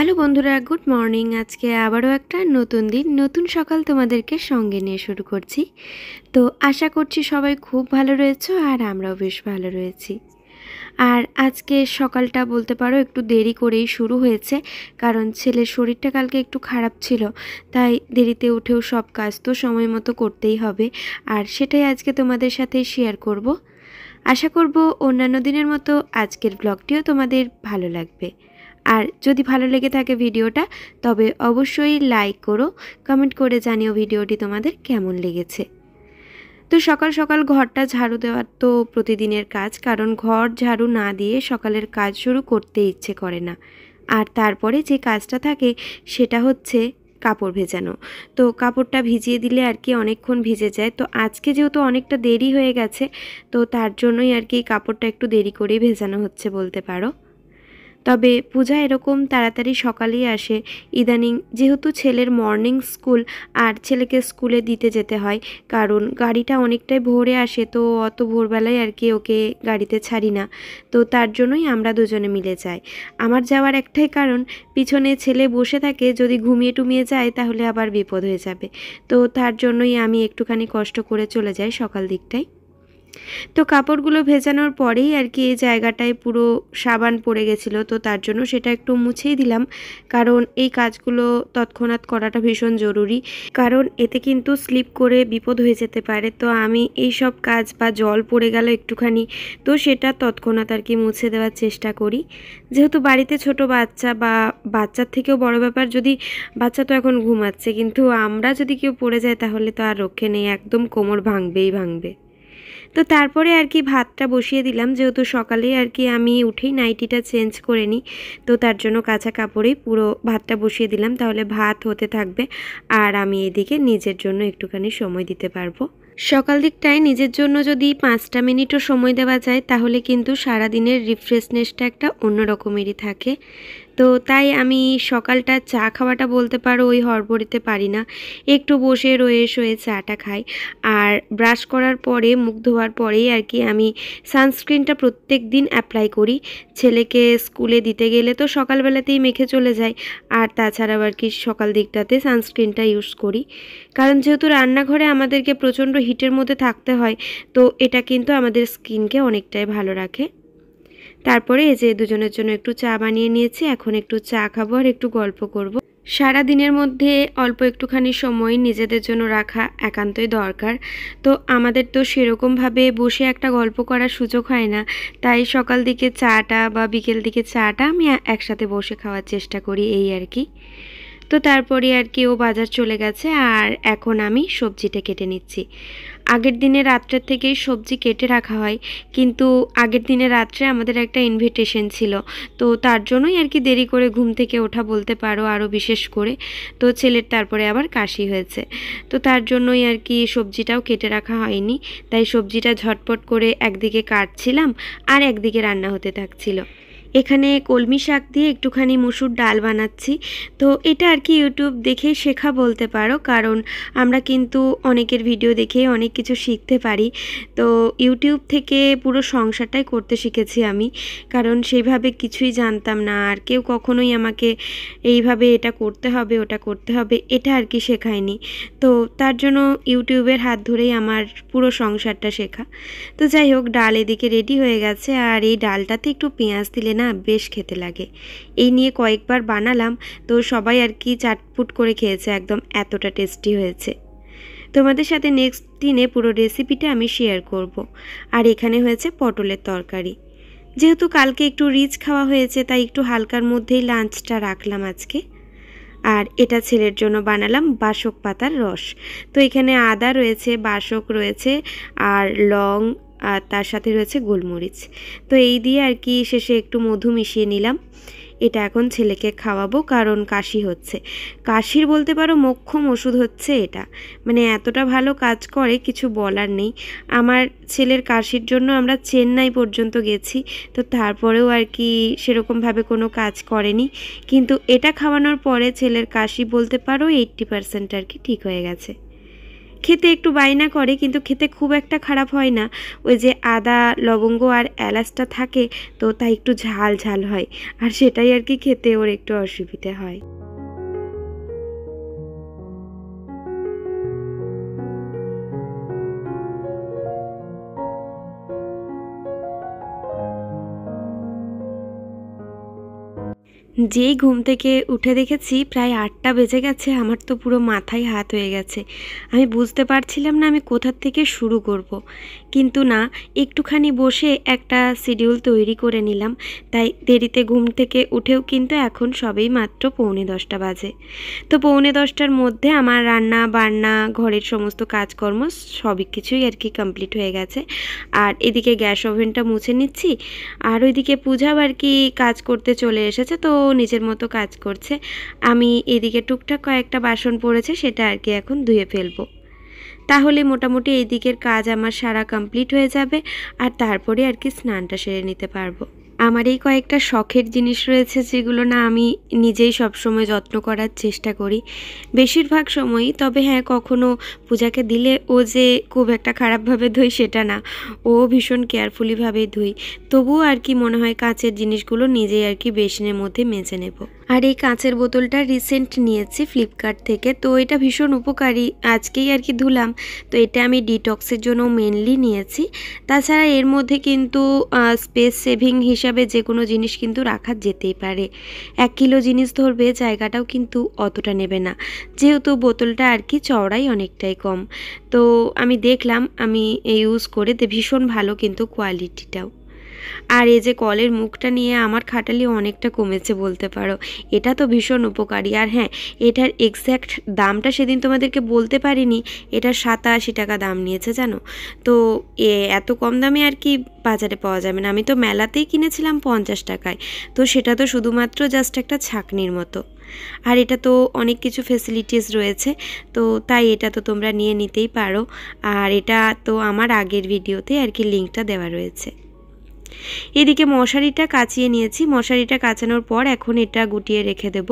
Hello বন্ধুরা good morning আজকে আবারও একটা নতুন দিন নতুন সকাল তোমাদেরকে সঙ্গে নিয়ে শুরু করছি তো আশা করছি সবাই খুব ভালো রয়েছে আর আমরাও বেশ ভালো রয়েছি আর আজকে সকালটা বলতে পারো একটু দেরি করেই শুরু হয়েছে কারণ ছেলের শরীরটা কালকে একটু খারাপ ছিল তাই দেরিতে উঠেও সব কাজ তো সময় মতো করতেই হবে আর সেটাই আজকে তোমাদের সাথে শেয়ার করব আশা করব অন্যান্য দিনের মতো আজকের ব্লগটিও তোমাদের ভালো লাগবে আর যদি ভালো লেগে থাকে ভিডিওটা তবে অবশ্যই লাইক করো কমেন্ট করে জানিও ভিডিওটি তোমাদের কেমন লেগেছে তো সকাল সকাল ঘরটা ঝাড়ু দেওয়ার তো প্রতিদিনের কাজ কারণ ঘর ঝাড়ু না দিয়ে সকালের কাজ শুরু করতে ইচ্ছে করে না আর তারপরে যে কাজটা থাকে সেটা হচ্ছে কাপড় ভেজানো তো কাপড়টা ভিজিয়ে দিলে আর কি অনেকক্ষণ ভিজে যায় তো আজকে যেহেতু অনেকটা দেরি হয়ে গেছে তো তার জন্যই আর কি কাপড়টা একটু দেরি করেই ভেজানো হচ্ছে বলতে পারো তবে পূজা এরকম তাড়াতাড়ি সকালেই আসে ইদানিং যেহেতু ছেলের মর্নিং স্কুল আর ছেলেকে স্কুলে দিতে যেতে হয় কারণ গাড়িটা অনেকটাই ভোরে আসে তো অত ভোরবেলায় আর কি ওকে গাড়িতে ছাড়ি না তো তার জন্যই আমরা দুজনে মিলে যাই আমার যাওয়ার একটাই কারণ পিছনে ছেলে বসে থাকে যদি ঘুমিয়ে টুমিয়ে যায় তাহলে আবার বিপদ হয়ে যাবে তো তার জন্যই আমি একটুখানি কষ্ট করে চলে যাই সকাল দিকটায় তো কাপড়গুলো ভেজানোর পরেই আর কি এই জায়গাটায় পুরো সাবান পড়ে গেছিল তো তার জন্য সেটা একটু মুছেই দিলাম কারণ এই কাজগুলো তৎক্ষণাৎ করাটা ভীষণ জরুরি কারণ এতে কিন্তু স্লিপ করে বিপদ হয়ে যেতে পারে তো আমি এই সব কাজ বা জল পড়ে গেল একটুখানি তো সেটা তৎক্ষণাৎ আর কি মুছে দেওয়ার চেষ্টা করি যেহেতু বাড়িতে ছোট বাচ্চা বা বাচ্চার থেকেও বড় ব্যাপার যদি বাচ্চা তো এখন ঘুমাচ্ছে কিন্তু আমরা যদি কেউ পড়ে যায় তাহলে তো আর রক্ষে নেই একদম কোমর ভাঙবেই ভাঙবে তো তারপরে আর কি ভাতটা বসিয়ে দিলাম যেহেতু সকালে আর কি আমি উঠেই নাইটিটা চেঞ্জ করে নিই তো তার জন্য কাঁচা কাপড়েই পুরো ভাতটা বসিয়ে দিলাম তাহলে ভাত হতে থাকবে আর আমি এদিকে নিজের জন্য একটুখানি সময় দিতে পারবো সকাল দিকটায় নিজের জন্য যদি পাঁচটা মিনিটও সময় দেওয়া যায় তাহলে কিন্তু সারাদিনের রিফ্রেশনেসটা একটা অন্য রকমেরই থাকে তো তাই আমি সকালটা চা খাওয়াটা বলতে পারো ওই হড়বড়িতে পারি না একটু বসে রয়ে শোয়ে চাটা খাই আর ব্রাশ করার পরে মুখ ধোয়ার পরেই আর কি আমি সানস্ক্রিনটা প্রত্যেক দিন অ্যাপ্লাই করি ছেলেকে স্কুলে দিতে গেলে তো সকালবেলাতেই মেখে চলে যাই আর তাছাড়াও আর কি সকাল দিকটাতে সানস্ক্রিনটা ইউজ করি কারণ যেহেতু রান্নাঘরে আমাদেরকে প্রচণ্ড হিটের মধ্যে থাকতে হয় তো এটা কিন্তু আমাদের স্কিনকে অনেকটাই ভালো রাখে তারপরে এই যে দুজনের জন্য একটু চা বানিয়ে নিয়েছি এখন একটু চা খাবো আর একটু গল্প করব। সারা দিনের মধ্যে অল্প একটুখানি সময় নিজেদের জন্য রাখা একান্তই দরকার তো আমাদের তো সেরকমভাবে বসে একটা গল্প করার সুযোগ হয় না তাই সকাল দিকে চাটা বা বিকেল দিকে চাটা আমি একসাথে বসে খাওয়ার চেষ্টা করি এই আর কি তো তারপরে আর কি ও বাজার চলে গেছে আর এখন আমি সবজিটা কেটে নিচ্ছি আগের দিনে রাত্রের থেকেই সবজি কেটে রাখা হয় কিন্তু আগের দিনে রাত্রে আমাদের একটা ইনভিটেশন ছিল তো তার জন্যই আর কি দেরি করে ঘুম থেকে ওঠা বলতে পারো আরও বিশেষ করে তো ছেলের তারপরে আবার কাশি হয়েছে তো তার জন্যই আর কি সবজিটাও কেটে রাখা হয়নি তাই সবজিটা ঝটপট করে একদিকে কাটছিলাম আর একদিকে রান্না হতে থাকছিল এখানে কলমি শাক দিয়ে একটুখানি মুসুর ডাল বানাচ্ছি তো এটা আর কি ইউটিউব দেখে শেখা বলতে পারো কারণ আমরা কিন্তু অনেকের ভিডিও দেখে অনেক কিছু শিখতে পারি তো ইউটিউব থেকে পুরো সংসারটাই করতে শিখেছি আমি কারণ সেইভাবে কিছুই জানতাম না আর কেউ কখনোই আমাকে এইভাবে এটা করতে হবে ওটা করতে হবে এটা আর কি শেখায়নি তো তার জন্য ইউটিউবের হাত ধরেই আমার পুরো সংসারটা শেখা তো যাই হোক ডাল এদিকে রেডি হয়ে গেছে আর এই ডালটাতে একটু পেঁয়াজ দিলে না বেশ খেতে লাগে এই নিয়ে কয়েকবার বানালাম তো সবাই আর কি চাটপুট করে খেয়েছে একদম এতটা টেস্টি হয়েছে তোমাদের সাথে নেক্সট দিনে পুরো রেসিপিটা আমি শেয়ার করব। আর এখানে হয়েছে পটলের তরকারি যেহেতু কালকে একটু রিচ খাওয়া হয়েছে তাই একটু হালকার মধ্যেই লাঞ্চটা রাখলাম আজকে আর এটা ছেলের জন্য বানালাম বাসক পাতার রস তো এখানে আদা রয়েছে বাসক রয়েছে আর লং আর তার সাথে রয়েছে গোলমরিচ তো এই দিয়ে আর কি শেষে একটু মধু মিশিয়ে নিলাম এটা এখন ছেলেকে খাওয়াবো কারণ কাশি হচ্ছে কাশির বলতে পারো মোক্ষম ওষুধ হচ্ছে এটা মানে এতটা ভালো কাজ করে কিছু বলার নেই আমার ছেলের কাশির জন্য আমরা চেন্নাই পর্যন্ত গেছি তো তারপরেও আর কি সেরকমভাবে কোনো কাজ করেনি কিন্তু এটা খাওয়ানোর পরে ছেলের কাশি বলতে পারো এইট্টি পার্সেন্ট আর কি ঠিক হয়ে গেছে খেতে একটু বায়না করে কিন্তু খেতে খুব একটা খারাপ হয় না ওই যে আদা লবঙ্গ আর এলাচটা থাকে তো তাই একটু ঝাল ঝাল হয় আর সেটাই আর কি খেতে ওর একটু অসুবিধে হয় যেই ঘুম থেকে উঠে দেখেছি প্রায় আটটা বেজে গেছে আমার তো পুরো মাথায় হাত হয়ে গেছে আমি বুঝতে পারছিলাম না আমি কোথার থেকে শুরু করব। কিন্তু না একটুখানি বসে একটা শিডিউল তৈরি করে নিলাম তাই দেরিতে ঘুম থেকে উঠেও কিন্তু এখন সবেই মাত্র পৌনে দশটা বাজে তো পৌনে দশটার মধ্যে আমার রান্না বান্না ঘরের সমস্ত কাজকর্ম সবই কিছুই আর কি কমপ্লিট হয়ে গেছে আর এদিকে গ্যাস ওভেনটা মুছে নিচ্ছি আর ওইদিকে পূজা আর কি কাজ করতে চলে এসেছে তো নিজের মতো কাজ করছে আমি এদিকে টুকটাক কয়েকটা বাসন পড়েছে সেটা আর কি এখন ধুয়ে ফেলবো তাহলে মোটামুটি এই দিকের কাজ আমার সারা কমপ্লিট হয়ে যাবে আর তারপরে আর কি স্নানটা সেরে নিতে পারবো আমার এই কয়েকটা শখের জিনিস রয়েছে যেগুলো না আমি নিজেই সবসময় যত্ন করার চেষ্টা করি বেশিরভাগ সময়ই তবে হ্যাঁ কখনো পূজাকে দিলে ও যে খুব একটা খারাপভাবে ধুই সেটা না ও ভীষণ কেয়ারফুলিভাবে ধুই তবুও আর কি মনে হয় কাঁচের জিনিসগুলো নিজেই আর কি বেসিনের মধ্যে মেজে নেবো আর এই কাঁচের বোতলটা রিসেন্ট নিয়েছি ফ্লিপকার্ট থেকে তো এটা ভীষণ উপকারী আজকেই আর কি ধুলাম তো এটা আমি ডিটক্সের জন্য মেনলি নিয়েছি তাছাড়া এর মধ্যে কিন্তু স্পেস সেভিং হিসাবে যে কোনো জিনিস কিন্তু রাখা যেতেই পারে এক কিলো জিনিস ধরবে জায়গাটাও কিন্তু অতটা নেবে না যেহেতু বোতলটা আর কি চওড়াই অনেকটাই কম তো আমি দেখলাম আমি ইউজ করে ভীষণ ভালো কিন্তু কোয়ালিটিটাও আর এই যে কলের মুখটা নিয়ে আমার খাটালি অনেকটা কমেছে বলতে পারো এটা তো ভীষণ উপকারী আর হ্যাঁ এটার এক্স্যাক্ট দামটা সেদিন তোমাদেরকে বলতে পারিনি এটার সাতাশি টাকা দাম নিয়েছে জানো তো এ এত কম দামে আর কি বাজারে পাওয়া যাবে না আমি তো মেলাতেই কিনেছিলাম পঞ্চাশ টাকায় তো সেটা তো শুধুমাত্র জাস্ট একটা ছাকনির মতো আর এটা তো অনেক কিছু ফেসিলিটিস রয়েছে তো তাই এটা তো তোমরা নিয়ে নিতেই পারো আর এটা তো আমার আগের ভিডিওতে আর কি লিঙ্কটা দেওয়া রয়েছে এদিকে মশারিটা কাচিয়ে নিয়েছি মশারিটা কাচানোর পর এখন এটা গুটিয়ে রেখে দেব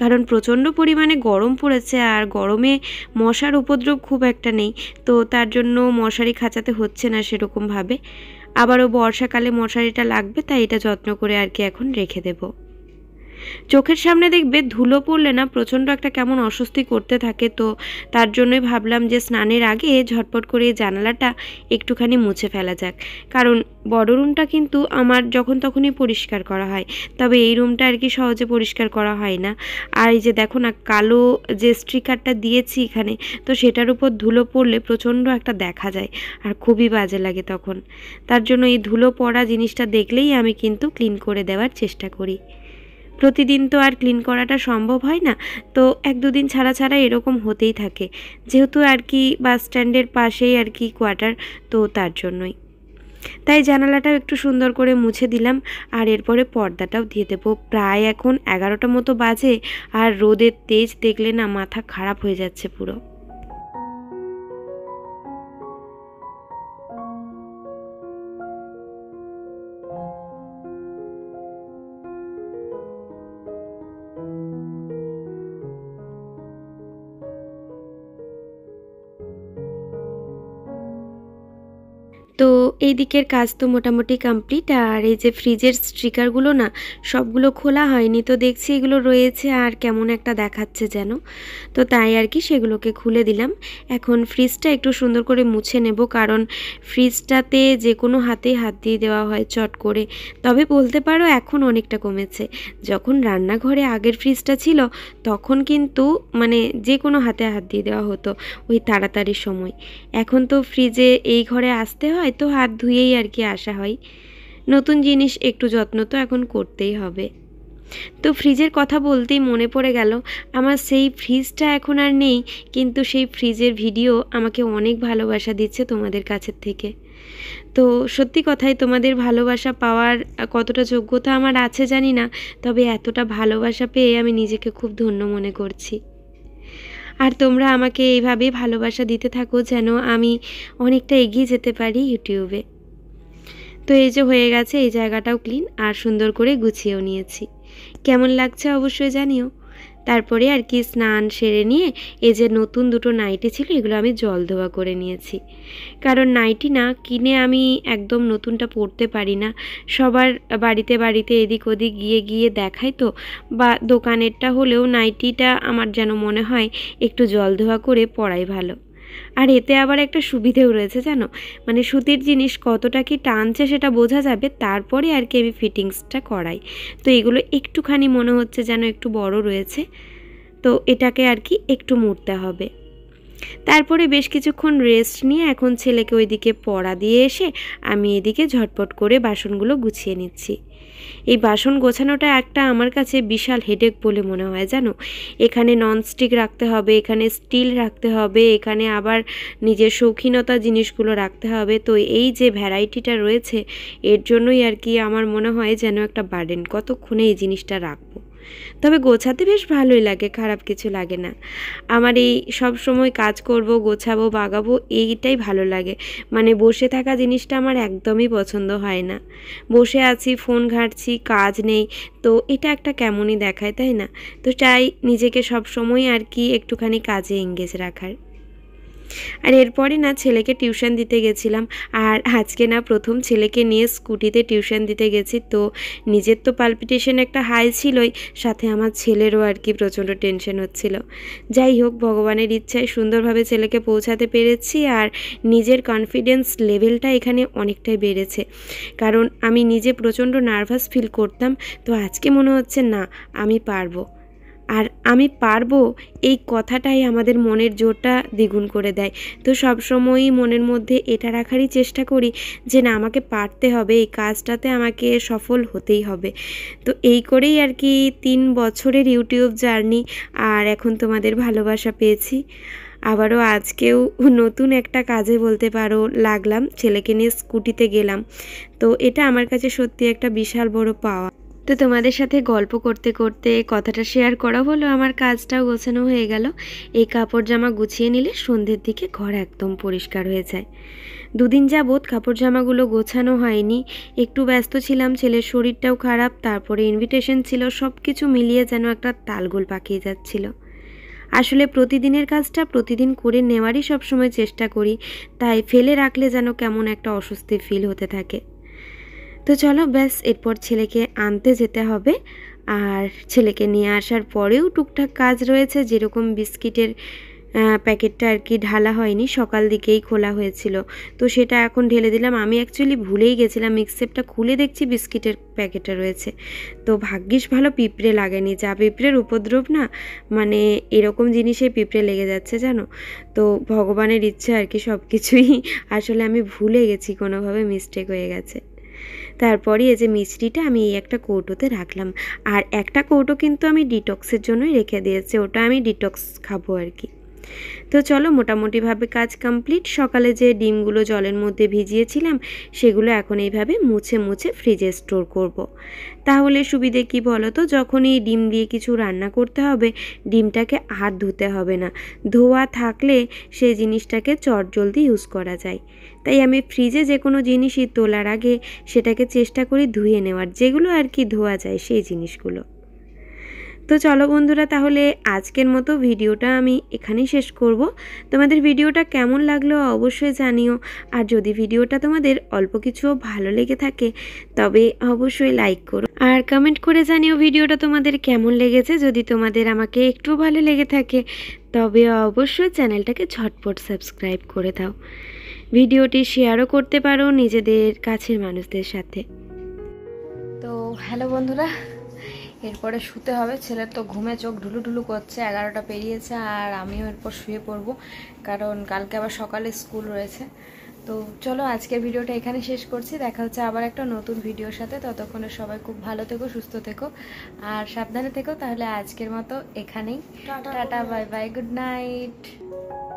কারণ প্রচণ্ড পরিমাণে গরম পড়েছে আর গরমে মশার উপদ্রব খুব একটা নেই তো তার জন্য মশারি খাঁচাতে হচ্ছে না সেরকমভাবে আবারও বর্ষাকালে মশারিটা লাগবে তাই এটা যত্ন করে আর কি এখন রেখে দেবো চোখের সামনে দেখবে ধুলো পড়লে না প্রচণ্ড একটা কেমন অস্বস্তি করতে থাকে তো তার জন্যই ভাবলাম যে স্নানের আগে ঝটপট করে জানালাটা একটুখানি মুছে ফেলা যাক কারণ বড় রুমটা কিন্তু আমার যখন তখনই পরিষ্কার করা হয় তবে এই রুমটা আর কি সহজে পরিষ্কার করা হয় না আর এই যে দেখো না কালো যে স্ট্রিকারটা দিয়েছি এখানে তো সেটার উপর ধুলো পড়লে প্রচণ্ড একটা দেখা যায় আর খুবই বাজে লাগে তখন তার জন্য এই ধুলো পড়া জিনিসটা দেখলেই আমি কিন্তু ক্লিন করে দেওয়ার চেষ্টা করি প্রতিদিন তো আর ক্লিন করাটা সম্ভব হয় না তো এক দুদিন ছাড়া ছাড়া এরকম হতেই থাকে যেহেতু আর কি বাস স্ট্যান্ডের পাশেই আর কি কোয়ার্টার তো তার জন্যই তাই জানালাটাও একটু সুন্দর করে মুছে দিলাম আর এরপরে পর্দাটাও দিয়ে দেবো প্রায় এখন এগারোটা মতো বাজে আর রোদের তেজ দেখলে না মাথা খারাপ হয়ে যাচ্ছে পুরো এই দিকের কাজ তো মোটামুটি কমপ্লিট আর এই যে ফ্রিজের স্ট্রিকারগুলো না সবগুলো খোলা হয়নি তো দেখছি এগুলো রয়েছে আর কেমন একটা দেখাচ্ছে যেন তো তাই আর কি সেগুলোকে খুলে দিলাম এখন ফ্রিজটা একটু সুন্দর করে মুছে নেব কারণ ফ্রিজটাতে যে কোনো হাতে হাত দিয়ে দেওয়া হয় চট করে তবে বলতে পারো এখন অনেকটা কমেছে যখন রান্নাঘরে আগের ফ্রিজটা ছিল তখন কিন্তু মানে যে কোনো হাতে হাত দিয়ে দেওয়া হতো ওই তাড়াতাড়ি সময় এখন তো ফ্রিজে এই ঘরে আসতে হয় তো হাত ধুয়েই আর কি আসা হয় নতুন জিনিস একটু যত্ন তো এখন করতেই হবে তো ফ্রিজের কথা বলতেই মনে পড়ে গেল আমার সেই ফ্রিজটা এখন আর নেই কিন্তু সেই ফ্রিজের ভিডিও আমাকে অনেক ভালোবাসা দিচ্ছে তোমাদের কাছের থেকে তো সত্যি কথাই তোমাদের ভালোবাসা পাওয়ার কতটা যোগ্যতা আমার আছে জানি না তবে এতটা ভালোবাসা পেয়ে আমি নিজেকে খুব ধন্য মনে করছি আর তোমরা আমাকে এইভাবে ভালোবাসা দিতে থাকো যেন আমি অনেকটা এগিয়ে যেতে পারি ইউটিউবে তো এই যে হয়ে গেছে এই জায়গাটাও ক্লিন আর সুন্দর করে গুছিয়েও নিয়েছি কেমন লাগছে অবশ্যই জানিও তারপরে আর কি স্নান সেরে নিয়ে এই যে নতুন দুটো নাইটি ছিল এগুলো আমি জল ধোয়া করে নিয়েছি কারণ নাইটি না কিনে আমি একদম নতুনটা পরতে পারি না সবার বাড়িতে বাড়িতে এদিক ওদিক গিয়ে গিয়ে দেখাই তো বা দোকানেরটা হলেও নাইটিটা আমার যেন মনে হয় একটু জল ধোয়া করে পরাই ভালো আর এতে আবার একটা সুবিধেও রয়েছে জানো মানে সুতির জিনিস কতটা কি টানছে সেটা বোঝা যাবে তারপরে আর কি আমি ফিটিংসটা করাই তো এগুলো একটুখানি মনে হচ্ছে যেন একটু বড় রয়েছে তো এটাকে আর কি একটু মুড়তে হবে তারপরে বেশ কিছুক্ষণ রেস্ট নিয়ে এখন ছেলেকে ওইদিকে পড়া দিয়ে এসে আমি এদিকে ঝটপট করে বাসনগুলো গুছিয়ে নিচ্ছি এই বাসন গোছানোটা একটা আমার কাছে বিশাল হেডেক বলে মনে হয় জানো এখানে ননস্টিক রাখতে হবে এখানে স্টিল রাখতে হবে এখানে আবার নিজের শৌখিনতা জিনিসগুলো রাখতে হবে তো এই যে ভ্যারাইটিটা রয়েছে এর জন্যই আর কি আমার মনে হয় যেন একটা বার্ডেন কতক্ষণে এই জিনিসটা রাখবো তবে গোছাতে বেশ ভালোই লাগে খারাপ কিছু লাগে না আমার এই সব সময় কাজ করব গোছাবো বাগাবো এইটাই ভালো লাগে মানে বসে থাকা জিনিসটা আমার একদমই পছন্দ হয় না বসে আছি ফোন ঘাঁটছি কাজ নেই তো এটা একটা কেমনই দেখায় তাই না তো চাই নিজেকে সব সময় আর কি একটুখানি কাজে এঙ্গেজ রাখার আর এরপরে না ছেলেকে টিউশন দিতে গেছিলাম আর আজকে না প্রথম ছেলেকে নিয়ে স্কুটিতে টিউশন দিতে গেছি তো নিজের তো পালপিটেশন একটা হাই ছিলই সাথে আমার ছেলেরও আর কি প্রচণ্ড টেনশন হচ্ছিল যাই হোক ভগবানের ইচ্ছায় সুন্দরভাবে ছেলেকে পৌঁছাতে পেরেছি আর নিজের কনফিডেন্স লেভেলটা এখানে অনেকটাই বেড়েছে কারণ আমি নিজে প্রচণ্ড নার্ভাস ফিল করতাম তো আজকে মনে হচ্ছে না আমি পারবো আর আমি পারবো এই কথাটাই আমাদের মনের জোরটা দ্বিগুণ করে দেয় তো সব সময়ই মনের মধ্যে এটা রাখারই চেষ্টা করি যে না আমাকে পারতে হবে এই কাজটাতে আমাকে সফল হতেই হবে তো এই করেই আর কি তিন বছরের ইউটিউব জার্নি আর এখন তোমাদের ভালোবাসা পেয়েছি আবারও আজকেও নতুন একটা কাজে বলতে পারো লাগলাম ছেলেকে নিয়ে স্কুটিতে গেলাম তো এটা আমার কাছে সত্যি একটা বিশাল বড় পাওয়া তো তোমাদের সাথে গল্প করতে করতে কথাটা শেয়ার করা হলো আমার কাজটাও গোছানো হয়ে গেল এই কাপড় জামা গুছিয়ে নিলে সন্ধ্যের দিকে ঘর একদম পরিষ্কার হয়ে যায় দুদিন যাবৎ কাপড় জামাগুলো গোছানো হয়নি একটু ব্যস্ত ছিলাম ছেলের শরীরটাও খারাপ তারপরে ইনভিটেশন ছিল সব কিছু মিলিয়ে যেন একটা তালগোল পাকিয়ে যাচ্ছিল আসলে প্রতিদিনের কাজটা প্রতিদিন করে নেওয়ারই সবসময় চেষ্টা করি তাই ফেলে রাখলে যেন কেমন একটা অস্বস্তি ফিল হতে থাকে তো চলো ব্যাস এরপর ছেলেকে আনতে যেতে হবে আর ছেলেকে নিয়ে আসার পরেও টুকটাক কাজ রয়েছে যেরকম বিস্কিটের প্যাকেটটা আর কি ঢালা হয়নি সকাল দিকেই খোলা হয়েছিল তো সেটা এখন ঢেলে দিলাম আমি অ্যাকচুয়ালি ভুলেই গেছিলাম মিক্সেপটা খুলে দেখছি বিস্কিটের প্যাকেটটা রয়েছে তো ভাগ্যিস ভালো পিঁপড়ে লাগেনি যা পিঁপড়ের উপদ্রব না মানে এরকম জিনিসে পিঁপড়ে লেগে যাচ্ছে জানো তো ভগবানের ইচ্ছা আর কি সব কিছুই আসলে আমি ভুলে গেছি কোনোভাবে মিস্টেক হয়ে গেছে তারপরে এই যে মিষ্টিটা আমি এই একটা কৌটোতে রাখলাম আর একটা কৌটো কিন্তু আমি ডিটক্সের জন্যই রেখে দিয়েছি ওটা আমি ডিটক্স খাবো আর কি তো চলো মোটামুটিভাবে কাজ কমপ্লিট সকালে যে ডিমগুলো জলের মধ্যে ভিজিয়েছিলাম সেগুলো এখন এইভাবে মুছে মুছে ফ্রিজে স্টোর করব। তাহলে সুবিধে কি বলো তো যখনই ডিম দিয়ে কিছু রান্না করতে হবে ডিমটাকে আর ধুতে হবে না ধোয়া থাকলে সেই জিনিসটাকে চটজলদি ইউজ করা যায় তাই আমি ফ্রিজে যে কোনো জিনিসই তোলার আগে সেটাকে চেষ্টা করি ধুয়ে নেওয়ার যেগুলো আর কি ধোয়া যায় সেই জিনিসগুলো তো চলো বন্ধুরা তাহলে আজকের মতো ভিডিওটা আমি এখানেই শেষ করব তোমাদের ভিডিওটা কেমন লাগলো অবশ্যই জানিও আর যদি ভিডিওটা তোমাদের অল্প কিছু ভালো লেগে থাকে তবে অবশ্যই লাইক করো আর কমেন্ট করে জানিও ভিডিওটা তোমাদের কেমন লেগেছে যদি তোমাদের আমাকে একটু ভালো লেগে থাকে তবে অবশ্যই চ্যানেলটাকে ঝটপট সাবস্ক্রাইব করে দাও ভিডিওটি শেয়ারও করতে পারো নিজেদের কাছের মানুষদের সাথে তো হ্যালো বন্ধুরা এরপরে শুতে হবে ছেলের তো ঘুমে চোখ ঢুলুঢুলু করছে এগারোটা পেরিয়েছে আর আমিও এরপর শুয়ে পড়ব কারণ কালকে আবার সকালে স্কুল রয়েছে তো চলো আজকের ভিডিওটা এখানে শেষ করছি দেখা হচ্ছে আবার একটা নতুন ভিডিওর সাথে ততক্ষণে সবাই খুব ভালো থেকো সুস্থ থেকো আর সাবধানে থেকো তাহলে আজকের মতো এখানেই tata bye bye good night